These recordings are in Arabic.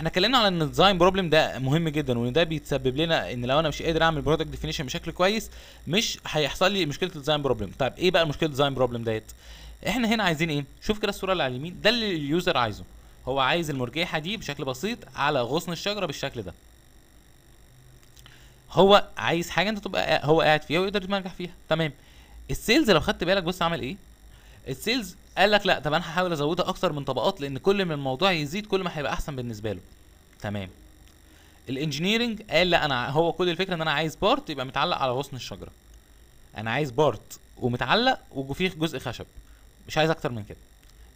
احنا اتكلمنا على ان الديزاين بروبلم ده مهم جدا وان ده بيتسبب لنا ان لو انا مش قادر اعمل برودكت ديفينيشن بشكل كويس مش هيحصل لي مشكله الديزاين بروبلم طيب ايه بقى مشكله الديزاين بروبلم ديت احنا هنا عايزين ايه شوف كده الصوره اللي على اليمين ده اللي اليوزر عايزه هو عايز المرجحه دي بشكل بسيط على غصن الشجره بالشكل ده هو عايز حاجه انت تبقى هو قاعد فيها ويقدر يتمرجح فيها تمام السيلز لو خدت بالك بص عمل ايه السيلز قال لك لا طب انا هحاول ازودها اكتر من طبقات لان كل ما الموضوع يزيد كل ما هيبقى احسن بالنسبه له تمام الانجينيرنج قال لا انا هو كل الفكره ان انا عايز بارت يبقى متعلق على غصن الشجره انا عايز بارت ومتعلق وفيه جزء خشب مش عايز اكتر من كده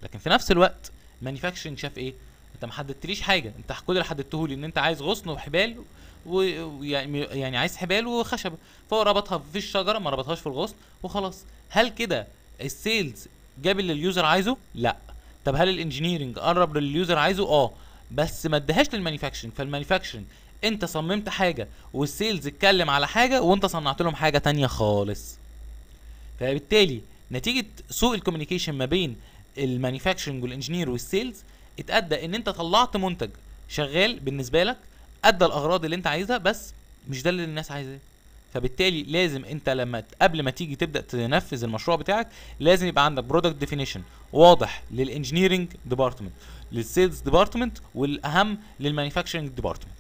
لكن في نفس الوقت مانيفاكتشرنج شاف ايه انت ما حددتليش حاجه انت كل اللي حددته لي ان انت عايز غصن وحبال ويعني يعني عايز حبال وخشبه فهو ربطها في الشجره ما ربطهاش في الغصن وخلاص هل كده السيلز جاب اللي اليوزر عايزه لا طب هل الانجينيرنج قرب لليوزر عايزه اه بس ما ادهاش للمانيفاكشرنج فالمانيفاكشرنج انت صممت حاجه والسيلز اتكلم على حاجه وانت صنعت لهم حاجه تانية خالص فبالتالي نتيجه سوء الكوميونيكيشن ما بين المانيفاكشرنج والانجينير والسيلز اتادى ان انت طلعت منتج شغال بالنسبه لك ادى الاغراض اللي انت عايزها بس مش ده اللي الناس عايزاه فبالتالي لازم انت لما قبل ما تيجي تبدا تنفذ المشروع بتاعك لازم يبقى عندك برودكت ديفينيشن واضح للانجنييرنج ديبارتمنت للسيلز ديبارتمنت والاهم للمانيفاكتشرنج ديبارتمنت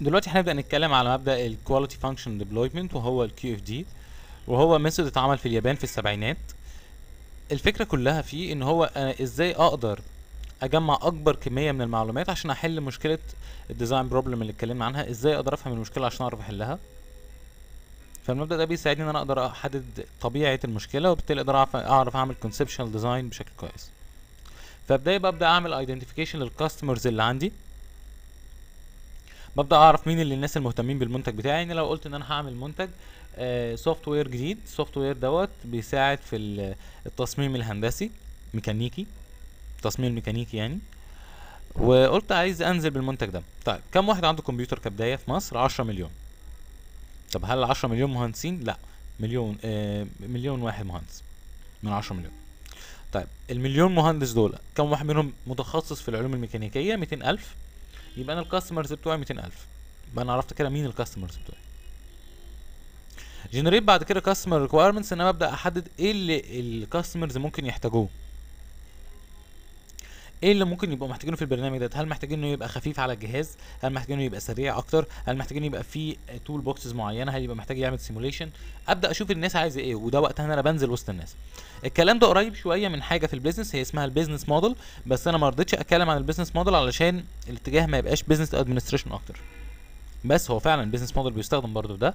دلوقتي هنبدا نتكلم على مبدا الكواليتي فانكشن ديبلويمنت وهو الكيو اف دي وهو ميثود اتعمل في اليابان في السبعينات الفكره كلها فيه ان هو آه، ازاي اقدر اجمع اكبر كميه من المعلومات عشان احل مشكله الديزاين بروبلم اللي اتكلمنا عنها ازاي اقدر افهم المشكله عشان اعرف احلها فالمبدا ده بيساعدني ان انا اقدر احدد طبيعه المشكله وبالتالي اقدر اعرف اعمل كونسبشنال ديزاين بشكل كويس فبدايه ببدا اعمل ايدنتيفيكيشن للكاستمرز اللي عندي ببدا اعرف مين اللي الناس المهتمين بالمنتج بتاعي يعني لو قلت ان انا هعمل منتج سوفت آه، وير جديد السوفت وير دوت بيساعد في التصميم الهندسي ميكانيكي التصميم الميكانيكي يعني وقلت عايز انزل بالمنتج ده طيب كم واحد عنده كمبيوتر كبدايه في مصر 10 مليون طب هل 10 مليون مهندسين لا مليون آه مليون واحد مهندس من 10 مليون طيب المليون مهندس دول كم واحد منهم متخصص في العلوم الميكانيكيه 200000 يبقى انا الكاستمرز بتوعي 200000 يبقى انا عرفت كده مين الكاستمرز بتوعي جنريت بعد كده كاستمر ريكوايرمنتس ان انا ببدا احدد ايه اللي الكاستمرز ممكن يحتاجوه ايه اللي ممكن يبقوا محتاجينه في البرنامج ده هل محتاجين انه يبقى خفيف على الجهاز هل محتاجين انه يبقى سريع اكتر هل محتاجين يبقى فيه تول بوكسز معينه هل يبقى محتاج يعمل سيموليشن ابدا اشوف الناس عايزه ايه وده وقتها انا بنزل وسط الناس الكلام ده قريب شويه من حاجه في البيزنس هي اسمها البيزنس موديل بس انا ما رضيتش اتكلم عن البيزنس موديل علشان الاتجاه ما يبقاش بيزنس ادمنستريشن اكتر بس هو فعلا البيزنس موديل بيستخدم برضه ده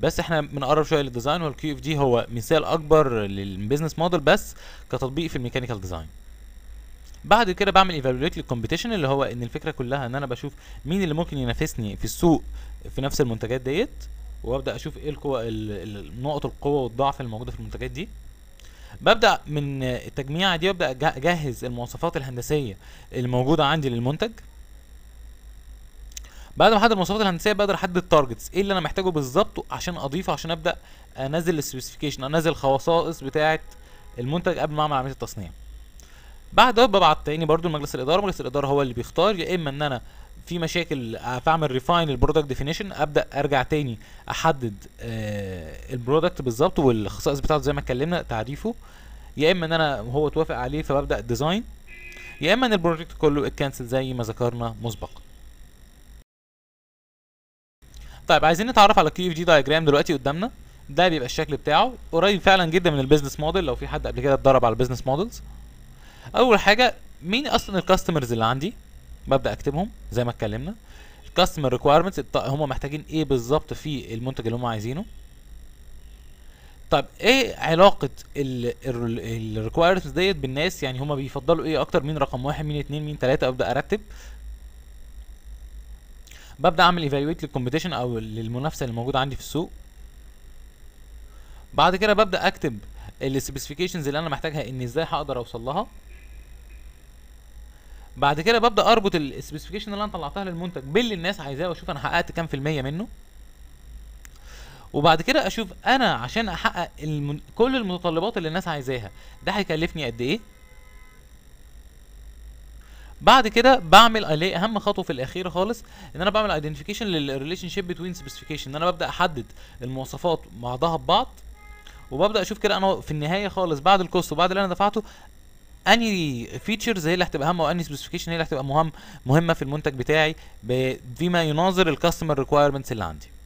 بس احنا بنقرب شويه للديزاين والكيو اف دي هو مثال اكبر للبيزنس موديل بس كتطبيق في الميكانيكال ديزاين بعد كده بعمل ايفالويت للكومبيتيشن اللي هو ان الفكره كلها ان انا بشوف مين اللي ممكن ينافسني في السوق في نفس المنتجات ديت وابدا اشوف ايه القوة نقط القوه والضعف الموجوده في المنتجات دي ببدا من التجميعه دي ابدا اجهز المواصفات الهندسيه الموجوده عندي للمنتج بعد ما احدد المواصفات الهندسيه بقدر احدد التارجتس ايه اللي انا محتاجه بالظبط عشان اضيفه عشان ابدا انزل السبيسيفيكيشن انزل الخصائص بتاعه المنتج قبل ما اعمل عمليه التصنيع بعدها ببعت تاني برضو لمجلس الاداره مجلس الاداره هو اللي بيختار يا اما ان انا في مشاكل فاعمل ريفاين البرودكت ديفينيشن ابدا ارجع تاني احدد آه، البرودكت بالظبط والخصائص بتاعته زي ما اتكلمنا تعريفه يا اما ان انا هو توافق عليه فببدا ديزاين يا اما ان البروجكت كله اتكنسل زي ما ذكرنا مسبقا طيب عايزين نتعرف على كيو اف جي دايجرام دلوقتي قدامنا ده بيبقى الشكل بتاعه قريب فعلا جدا من البيزنس موديل لو في حد قبل كده اتدرب على البيزنس موديلز اول حاجه مين اصلا الكاستمرز اللي عندي ببدا اكتبهم زي ما اتكلمنا الكاستمر ريكويرمنتس هم محتاجين ايه بالظبط في المنتج اللي هم عايزينه طب ايه علاقه requirements ديت بالناس يعني هم بيفضلوا ايه اكتر مين رقم واحد مين اتنين مين تلاته ابدا ارتب ببدا اعمل ايفالويت للكومبيتيشن او للمنافسه اللي موجوده عندي في السوق بعد كده ببدا اكتب specifications اللي انا محتاجها ان ازاي هقدر اوصل لها بعد كده ببدا اربط السبيسيفيكيشن اللي انا طلعتها للمنتج باللي الناس عايزاه واشوف انا حققت كام في الميه منه وبعد كده اشوف انا عشان احقق المن... كل المتطلبات اللي الناس عايزاها ده هيكلفني قد ايه بعد كده بعمل اللي اهم خطوه في الاخير خالص ان انا بعمل ايدنتيفيكيشن للريليشن شيب بتوين سبيسيفيكيشن ان انا ببدا احدد المواصفات بعضها ببعض وببدا اشوف كده انا في النهايه خالص بعد الكوست وبعد اللي انا دفعته انهي فيتشر هي اللي هتبقى هامه واني سبيسيفيكيشن هي اللي هتبقى مهم مهمه في المنتج بتاعي فيما يناظر الكاستمر ريكويرمنتس اللي عندي